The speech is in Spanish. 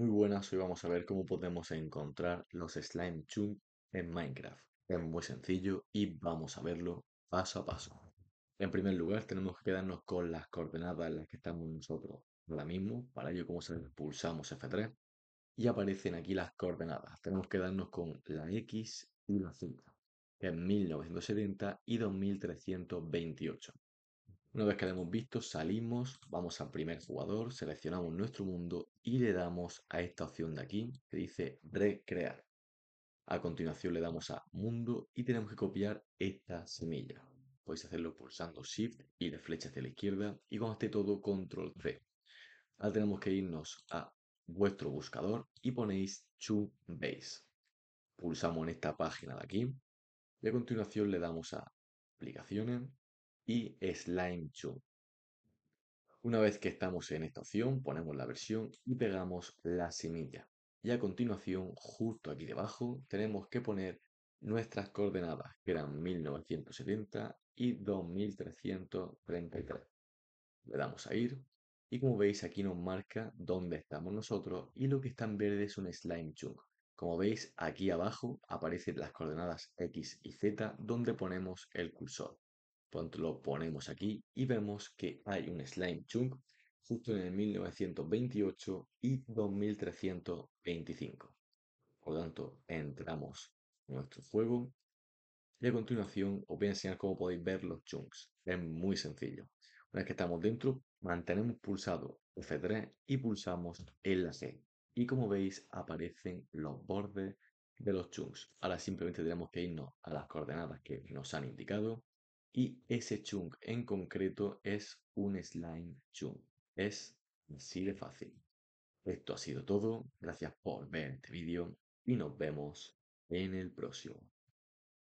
Muy buenas, hoy vamos a ver cómo podemos encontrar los slime chunks en Minecraft. Es muy sencillo y vamos a verlo paso a paso. En primer lugar, tenemos que quedarnos con las coordenadas en las que estamos nosotros ahora mismo. Para ello, como se pulsamos F3 y aparecen aquí las coordenadas. Tenemos que darnos con la X y la Z, que es 1970 y 2328. Una vez que lo hemos visto, salimos, vamos al primer jugador, seleccionamos nuestro mundo y le damos a esta opción de aquí que dice recrear. A continuación le damos a mundo y tenemos que copiar esta semilla. Podéis hacerlo pulsando Shift y de flecha hacia la izquierda y con este todo Control C. Ahora tenemos que irnos a vuestro buscador y ponéis to base. Pulsamos en esta página de aquí y a continuación le damos a aplicaciones y Slime Una vez que estamos en esta opción, ponemos la versión y pegamos la semilla. Y a continuación, justo aquí debajo, tenemos que poner nuestras coordenadas, que eran 1970 y 2333. Le damos a ir y como veis aquí nos marca dónde estamos nosotros y lo que está en verde es un slime chunk. Como veis aquí abajo aparecen las coordenadas X y Z donde ponemos el cursor lo ponemos aquí y vemos que hay un slime chunk justo en el 1928 y 2325. Por lo tanto, entramos en nuestro juego y a continuación os voy a enseñar cómo podéis ver los chunks. Es muy sencillo. Una vez que estamos dentro, mantenemos pulsado F3 y pulsamos c Y como veis, aparecen los bordes de los chunks. Ahora simplemente tenemos que irnos a las coordenadas que nos han indicado y ese chunk en concreto es un slime chunk. Es así de fácil. Esto ha sido todo. Gracias por ver este vídeo y nos vemos en el próximo.